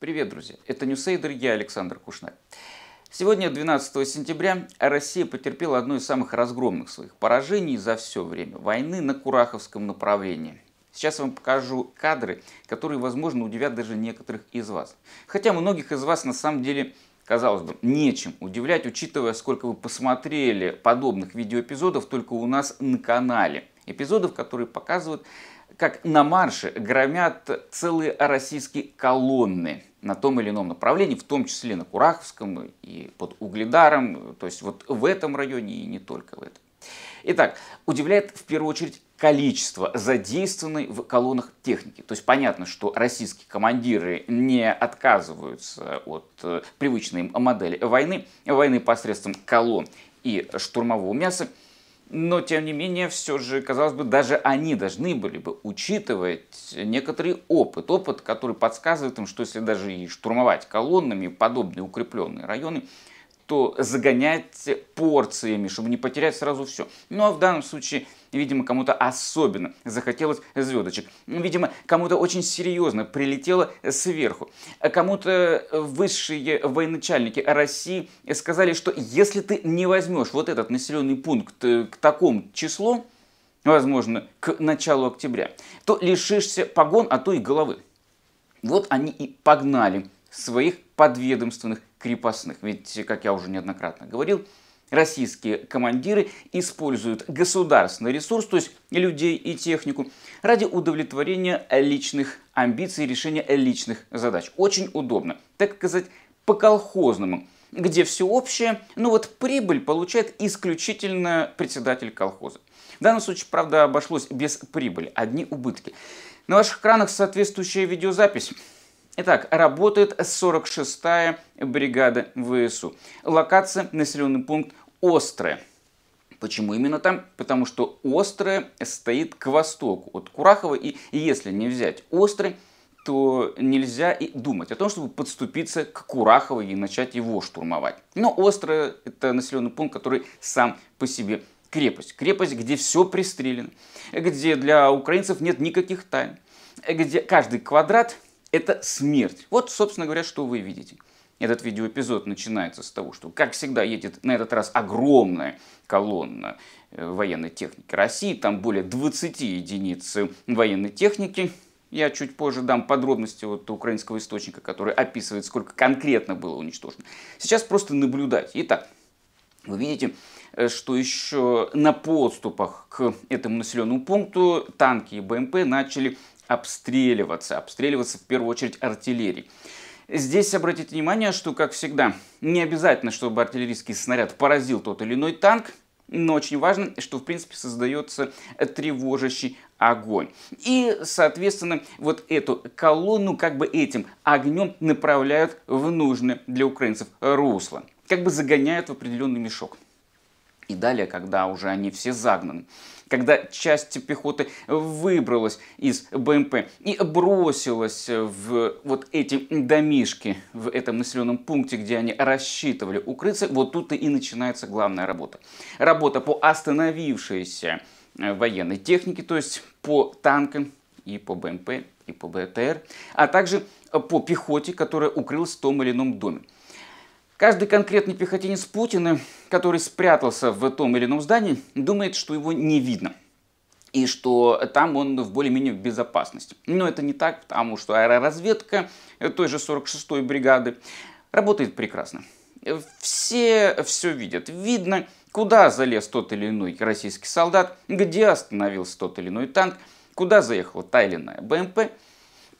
Привет, друзья! Это Ньюсейдер, я Александр Кушнер. Сегодня, 12 сентября, Россия потерпела одно из самых разгромных своих поражений за все время – войны на Кураховском направлении. Сейчас я вам покажу кадры, которые, возможно, удивят даже некоторых из вас. Хотя многих из вас на самом деле казалось бы, нечем удивлять, учитывая, сколько вы посмотрели подобных видеоэпизодов только у нас на канале. Эпизодов, которые показывают, как на марше громят целые российские колонны – на том или ином направлении, в том числе на Кураховском и под Угледаром, то есть вот в этом районе и не только в этом. Итак, удивляет в первую очередь количество задействованной в колоннах техники. То есть понятно, что российские командиры не отказываются от э, привычной модели войны, войны посредством колонн и штурмового мяса, но, тем не менее, все же, казалось бы, даже они должны были бы учитывать некоторый опыт. Опыт, который подсказывает им, что если даже и штурмовать колоннами подобные укрепленные районы, что загонять порциями, чтобы не потерять сразу все. Ну а в данном случае, видимо, кому-то особенно захотелось звездочек. Ну, видимо, кому-то очень серьезно прилетело сверху. Кому-то высшие военачальники России сказали, что если ты не возьмешь вот этот населенный пункт э, к такому числу, возможно, к началу октября, то лишишься погон, а то и головы. Вот они и погнали своих подведомственных крепостных. Ведь, как я уже неоднократно говорил, российские командиры используют государственный ресурс, то есть людей и технику, ради удовлетворения личных амбиций решения личных задач. Очень удобно, так сказать, по-колхозному, где все общее, но вот прибыль получает исключительно председатель колхоза. В данном случае, правда, обошлось без прибыли, одни убытки. На ваших экранах соответствующая видеозапись. Итак, работает 46-я бригада ВСУ. Локация, населенный пункт Острая. Почему именно там? Потому что Острое стоит к востоку от Курахова, и если не взять Острый, то нельзя и думать о том, чтобы подступиться к Курахову и начать его штурмовать. Но Острое – это населенный пункт, который сам по себе крепость. Крепость, где все пристрелено, где для украинцев нет никаких тайн, где каждый квадрат это смерть. Вот, собственно говоря, что вы видите. Этот видеоэпизод начинается с того, что, как всегда, едет на этот раз огромная колонна э, военной техники России. Там более 20 единиц э, военной техники. Я чуть позже дам подробности от украинского источника, который описывает, сколько конкретно было уничтожено. Сейчас просто наблюдать. Итак, вы видите, э, что еще на подступах к этому населенному пункту танки и БМП начали обстреливаться. Обстреливаться в первую очередь артиллерией. Здесь обратите внимание, что, как всегда, не обязательно, чтобы артиллерийский снаряд поразил тот или иной танк, но очень важно, что в принципе создается тревожащий огонь. И, соответственно, вот эту колонну как бы этим огнем направляют в нужное для украинцев русло. Как бы загоняют в определенный мешок и далее, когда уже они все загнаны. Когда часть пехоты выбралась из БМП и бросилась в вот эти домишки в этом населенном пункте, где они рассчитывали укрыться, вот тут и начинается главная работа. Работа по остановившейся э, военной технике, то есть по танкам и по БМП, и по БТР, а также э, по пехоте, которая укрылась в том или ином доме. Каждый конкретный пехотинец Путина, который спрятался в том или ином здании, думает, что его не видно и что там он в более-менее безопасности. Но это не так, потому что аэроразведка той же 46-й бригады работает прекрасно. Все все видят. Видно, куда залез тот или иной российский солдат, где остановился тот или иной танк, куда заехала та или иная БМП.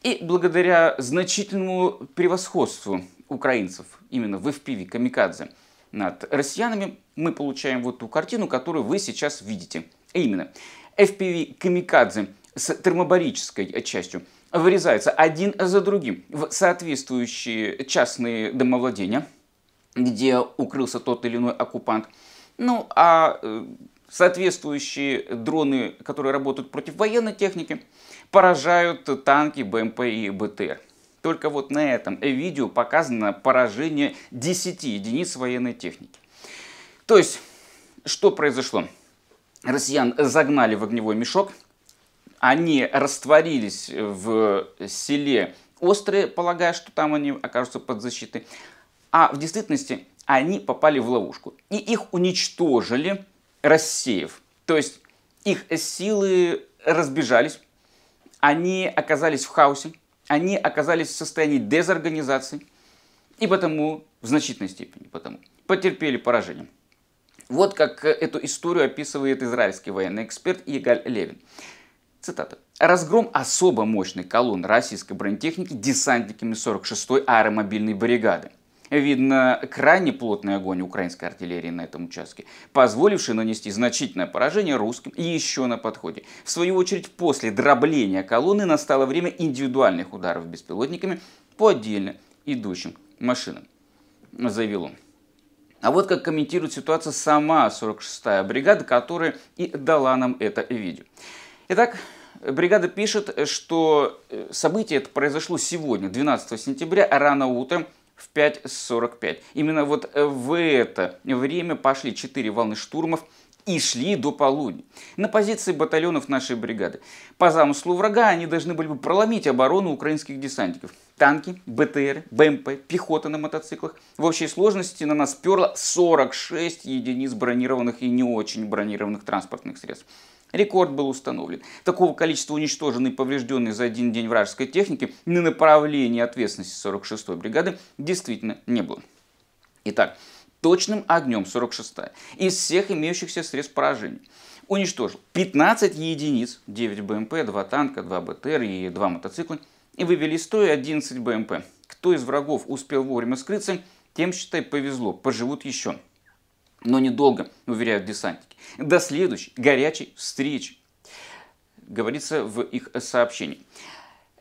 И благодаря значительному превосходству украинцев именно в FPV камикадзе над россиянами, мы получаем вот ту картину, которую вы сейчас видите. А именно, FPV камикадзе с термобарической частью вырезается один за другим в соответствующие частные домовладения, где укрылся тот или иной оккупант. Ну, а э, соответствующие дроны, которые работают против военной техники, поражают танки, БМП и БТР. Только вот на этом видео показано поражение 10 единиц военной техники. То есть, что произошло? Россиян загнали в огневой мешок, они растворились в селе Острые, полагая, что там они окажутся под защитой. А в действительности они попали в ловушку. И их уничтожили, рассеяв. То есть их силы разбежались, они оказались в хаосе, они оказались в состоянии дезорганизации и потому, в значительной степени потому, потерпели поражение. Вот как эту историю описывает израильский военный эксперт Игаль Левин. Цитата. Разгром особо мощной колонны российской бронетехники десантниками 46-й аэромобильной бригады – Видно крайне плотный огонь украинской артиллерии на этом участке, позволивший нанести значительное поражение русским и еще на подходе. В свою очередь, после дробления колонны настало время индивидуальных ударов беспилотниками по отдельно идущим машинам, заявил он. А вот как комментирует ситуацию сама 46-я бригада, которая и дала нам это видео. Итак, бригада пишет, что э, событие это произошло сегодня, 12 сентября, рано утром, в 5.45. Именно вот э, в это время пошли 4 волны штурмов и шли до полудня. На позиции батальонов нашей бригады. По замыслу врага они должны были бы проломить оборону украинских десантников. Танки, БТР, БМП, пехота на мотоциклах. В общей сложности на нас перло 46 единиц бронированных и не очень бронированных транспортных средств. Рекорд был установлен. Такого количества уничтоженной и поврежденной за один день вражеской техники на направлении ответственности 46-й бригады действительно не было. Итак, точным огнем 46-я из всех имеющихся средств поражения уничтожил 15 единиц, 9 БМП, 2 танка, 2 БТР и 2 мотоцикла, и вывели из строя 11 БМП. Кто из врагов успел вовремя скрыться, тем, считай, повезло, поживут еще. Но недолго, уверяют десантники. До следующей горячей встречи, говорится в их сообщении.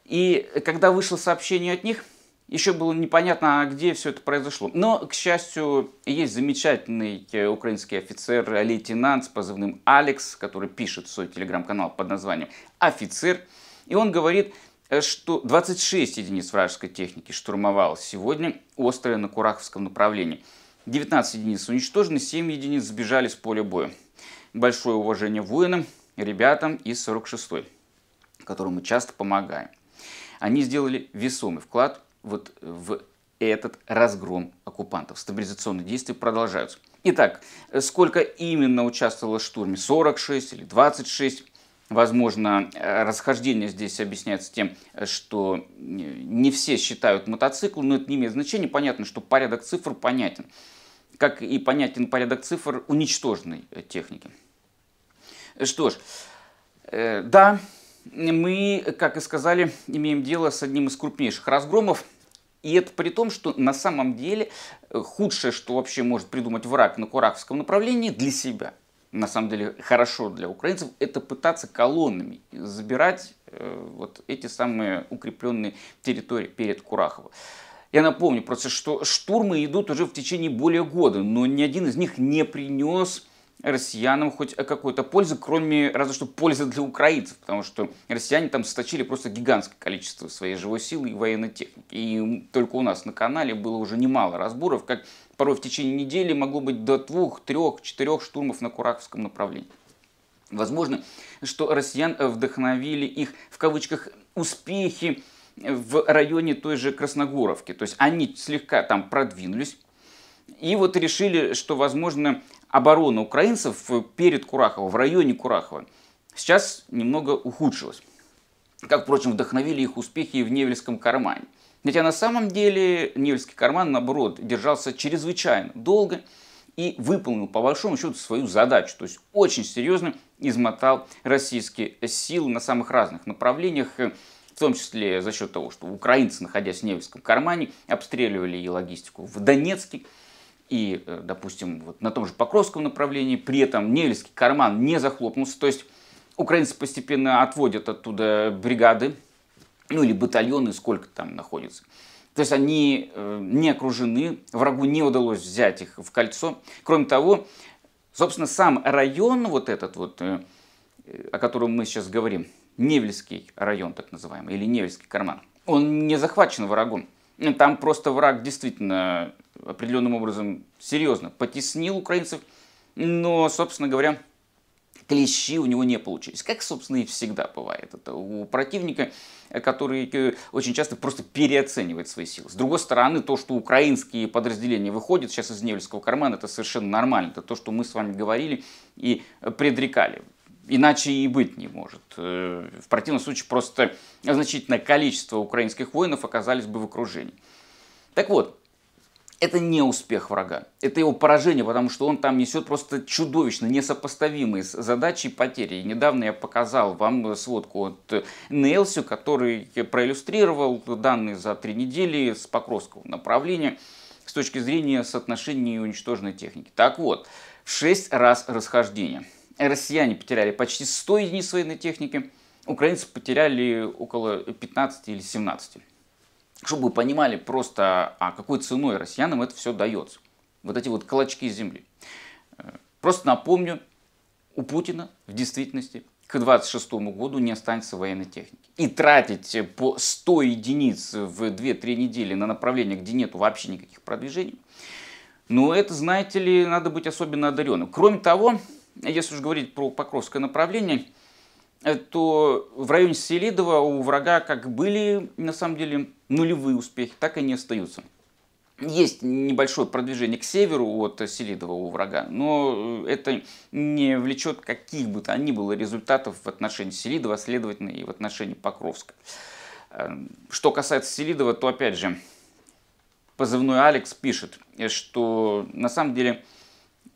И когда вышло сообщение от них, еще было непонятно, а где все это произошло. Но, к счастью, есть замечательный э, украинский офицер, лейтенант с позывным Алекс, который пишет свой телеграм-канал под названием «Офицер». И он говорит, э, что 26 единиц вражеской техники штурмовал сегодня острое на Кураховском направлении. 19 единиц уничтожены, 7 единиц сбежали с поля боя. Большое уважение воинам, ребятам из 46-й, которым мы часто помогаем. Они сделали весомый вклад вот в этот разгром оккупантов. Стабилизационные действия продолжаются. Итак, сколько именно участвовало в штурме? 46 или 26? Возможно, расхождение здесь объясняется тем, что не все считают мотоцикл, но это не имеет значения. Понятно, что порядок цифр понятен как и понятен порядок цифр уничтоженной э, техники. Что ж, э, да, мы, как и сказали, имеем дело с одним из крупнейших разгромов. И это при том, что на самом деле э, худшее, что вообще может придумать враг на Кураковском направлении для себя, на самом деле хорошо для украинцев, это пытаться колоннами забирать э, вот эти самые укрепленные территории перед Курахово. Я напомню просто, что штурмы идут уже в течение более года, но ни один из них не принес россиянам хоть какой-то пользы, кроме разве что пользы для украинцев, потому что россияне там сточили просто гигантское количество своей живой силы и военной техники. И только у нас на канале было уже немало разборов, как порой в течение недели могло быть до двух, трех, четырех штурмов на Кураковском направлении. Возможно, что россиян вдохновили их, в кавычках, успехи в районе той же Красногоровки. То есть они слегка там продвинулись и вот решили, что, возможно, оборона украинцев перед Курахово, в районе Курахова, сейчас немного ухудшилась. Как, впрочем, вдохновили их успехи и в Невельском кармане. Хотя а на самом деле Невельский карман, наоборот, держался чрезвычайно долго и выполнил, по большому счету, свою задачу. То есть очень серьезно измотал российские силы на самых разных направлениях в том числе за счет того, что украинцы, находясь в Невельском кармане, обстреливали и логистику в Донецке, и, э, допустим, вот на том же Покровском направлении, при этом Невельский карман не захлопнулся, то есть украинцы постепенно отводят оттуда бригады, ну или батальоны, сколько там находится. То есть они э, не окружены, врагу не удалось взять их в кольцо. Кроме того, собственно, сам район вот этот вот, э, о котором мы сейчас говорим, Невельский район, так называемый, или Невельский карман. Он не захвачен врагом. Ну, там просто враг действительно определенным образом серьезно потеснил украинцев, но, собственно говоря, клещи у него не получились. Как, собственно, и всегда бывает. Это у противника, который э, очень часто просто переоценивает свои силы. С другой стороны, то, что украинские подразделения выходят сейчас из Невельского кармана, это совершенно нормально. Это то, что мы с вами говорили и предрекали иначе и быть не может. Э, в противном случае просто значительное количество украинских воинов оказались бы в окружении. Так вот, это не успех врага, это его поражение, потому что он там несет просто чудовищно несопоставимые задачи и потери. И недавно я показал вам сводку от Нелсю, который проиллюстрировал данные за три недели с Покровского направления с точки зрения соотношения уничтоженной техники. Так вот, шесть раз расхождение – россияне потеряли почти 100 единиц военной техники, украинцы потеряли около 15 или 17. Чтобы вы понимали просто, а какой ценой россиянам это все дается. Вот эти вот колочки земли. Э, просто напомню, у Путина в действительности к 26 году не останется военной техники. И тратить э, по 100 единиц в 2-3 недели на направление, где нету вообще никаких продвижений, ну это, знаете ли, надо быть особенно одаренным. Кроме того, если уж говорить про Покровское направление, э, то в районе Селидова у врага как были, на самом деле, нулевые успехи, так и не остаются. Есть небольшое продвижение к северу от Селидова у врага, но э, это не влечет каких бы то ни было результатов в отношении Селидова, следовательно и в отношении Покровска. Эм, что касается Селидова, то опять же, позывной Алекс пишет, э, что на самом деле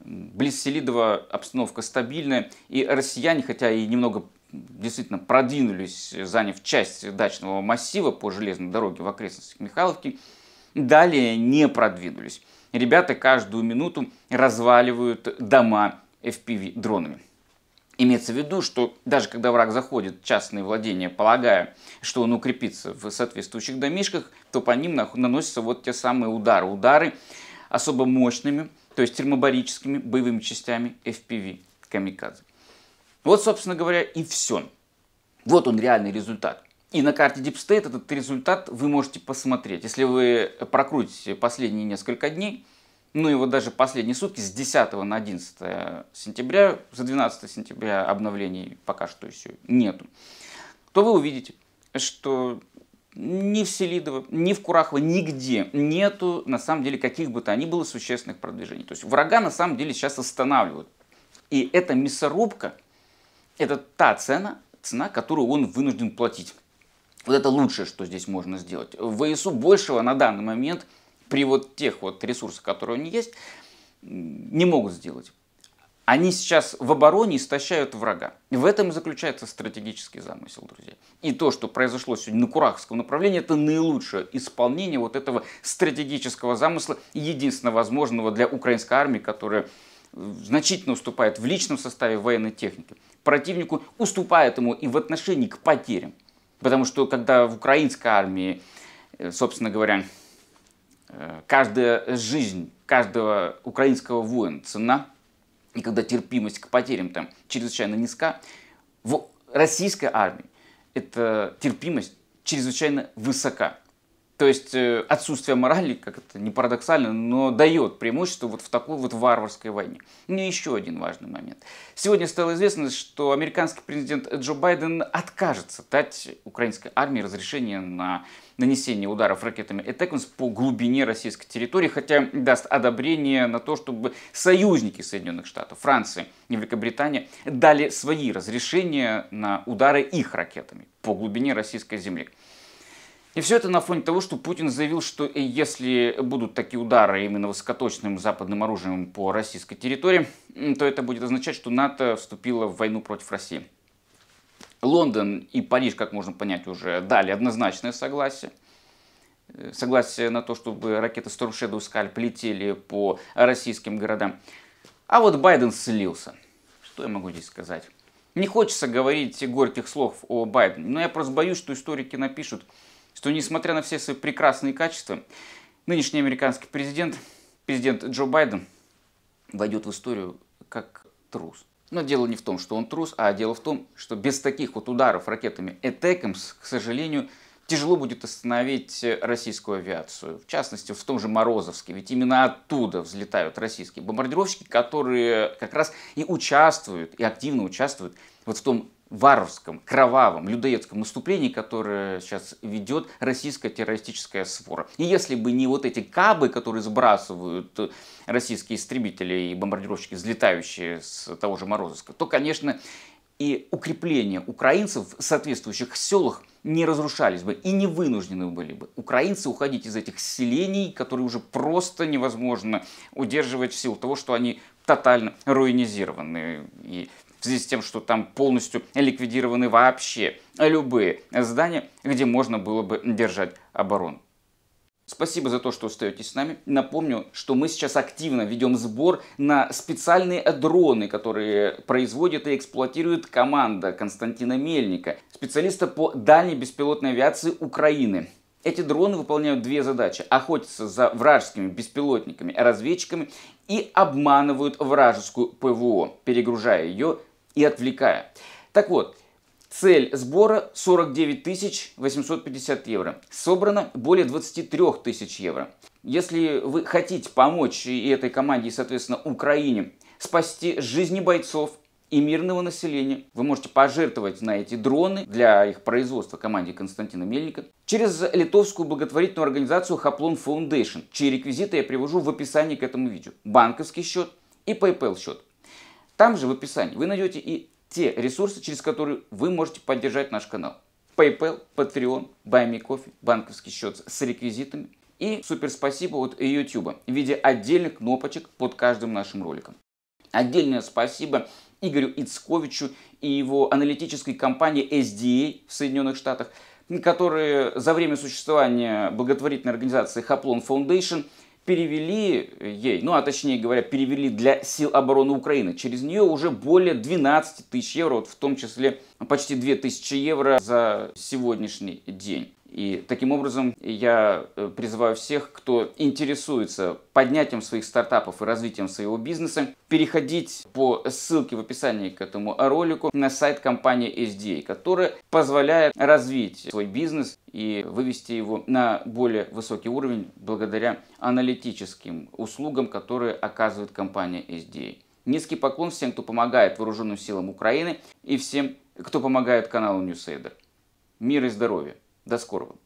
Близ Селидова обстановка стабильная, и россияне, хотя и немного действительно продвинулись, заняв часть дачного массива по железной дороге в окрестностях Михайловки, далее не продвинулись. Ребята каждую минуту разваливают дома FPV дронами. Имеется в виду, что даже когда враг заходит в частные владения, полагая, что он укрепится в соответствующих домишках, то по ним наносятся вот те самые удары. Удары особо мощными, то есть термобарическими боевыми частями FPV «Камикадзе». Вот, собственно говоря, и все. Вот он реальный результат. И на карте Deep State этот результат вы можете посмотреть. Если вы прокрутите последние несколько дней, ну и вот даже последние сутки, с 10 на 11 сентября, за 12 сентября обновлений пока что еще нету, то вы увидите, что ни в Селидово, ни в Курахово, нигде нету, на самом деле, каких бы то ни было существенных продвижений. То есть врага, на самом деле, сейчас останавливают. И эта мясорубка, это та цена, цена, которую он вынужден платить. Вот это лучшее, что здесь можно сделать. ВСУ большего на данный момент при вот тех вот ресурсах, которые у них есть, не могут сделать. Они сейчас в обороне истощают врага. в этом и заключается стратегический замысел, друзья. И то, что произошло сегодня на Курахском направлении, это наилучшее исполнение вот этого стратегического замысла, единственно возможного для украинской армии, которая э, значительно уступает в личном составе военной техники. Противнику уступает ему и в отношении к потерям. Потому что когда в украинской армии, э, собственно говоря, э, каждая жизнь каждого украинского воина цена – и когда терпимость к потерям там чрезвычайно низка, в российской армии эта терпимость чрезвычайно высока. То есть э, отсутствие морали, как это не парадоксально, но дает преимущество вот в такой вот варварской войне. Ну, и еще один важный момент. Сегодня стало известно, что американский президент Джо Байден откажется дать украинской армии разрешение на нанесение ударов ракетами «Этеконс» по глубине российской территории, хотя даст одобрение на то, чтобы союзники Соединенных Штатов, Франции и Великобритания дали свои разрешения на удары их ракетами по глубине российской земли. И все это на фоне того, что Путин заявил, что если будут такие удары именно высокоточным западным оружием по российской территории, то это будет означать, что НАТО вступило в войну против России. Лондон и Париж, как можно понять, уже дали однозначное согласие. Э, согласие на то, чтобы ракеты Storm Shadow Scalp летели по российским городам. А вот Байден слился. Что я могу здесь сказать? Не хочется говорить горьких слов о Байдене, но я просто боюсь, что историки напишут, что несмотря на все свои прекрасные качества, нынешний американский президент, президент Джо Байден, войдет в историю как трус. Но дело не в том, что он трус, а дело в том, что без таких вот ударов ракетами «Этекомс», к сожалению, тяжело будет остановить российскую авиацию. В частности, в том же Морозовске. Ведь именно оттуда взлетают российские бомбардировщики, которые как раз и участвуют, и активно участвуют вот в том варварском, кровавом, людоедском наступлении, которое сейчас ведет российская террористическая свора. И если бы не вот эти кабы, которые сбрасывают российские истребители и бомбардировщики, взлетающие с того же Морозовска, то, конечно, и укрепления украинцев в соответствующих селах не разрушались бы и не вынуждены были бы украинцы уходить из этих селений, которые уже просто невозможно удерживать в силу того, что они тотально руинизированы. И в связи с тем, что там полностью ликвидированы вообще любые здания, где можно было бы держать оборону. Спасибо за то, что остаетесь с нами. Напомню, что мы сейчас активно ведем сбор на специальные дроны, которые производит и эксплуатирует команда Константина Мельника, специалиста по дальней беспилотной авиации Украины. Эти дроны выполняют две задачи. Охотятся за вражескими беспилотниками, разведчиками и обманывают вражескую ПВО, перегружая ее и отвлекая. Так вот, цель сбора 49 850 евро. Собрано более 23 тысяч евро. Если вы хотите помочь этой команде, и, соответственно, Украине спасти жизни бойцов и мирного населения. Вы можете пожертвовать на эти дроны для их производства команде Константина Мельника через литовскую благотворительную организацию Хаплон Foundation, чьи реквизиты я привожу в описании к этому видео. Банковский счет и PayPal счет. Там же в описании вы найдете и те ресурсы, через которые вы можете поддержать наш канал. PayPal, Patreon, Buy Me Coffee, банковский счет с реквизитами и супер спасибо от YouTube в виде отдельных кнопочек под каждым нашим роликом. Отдельное спасибо Игорю Ицковичу и его аналитической компании SDA в Соединенных Штатах, которые за время существования благотворительной организации Хаплон Foundation – перевели э, ей, ну а точнее говоря, перевели для сил обороны Украины. Через нее уже более 12 тысяч евро, вот в том числе почти 2 тысячи евро за сегодняшний день. И таким образом я э, призываю всех, кто интересуется поднятием своих стартапов и развитием своего бизнеса, переходить по ссылке в описании к этому ролику на сайт компании SDA, которая позволяет развить свой бизнес и вывести его на более высокий уровень благодаря аналитическим услугам, которые оказывает компания SDA. Низкий поклон всем, кто помогает вооруженным силам Украины и всем, кто помогает каналу Ньюсейдер. Мир и здоровья! До скорого.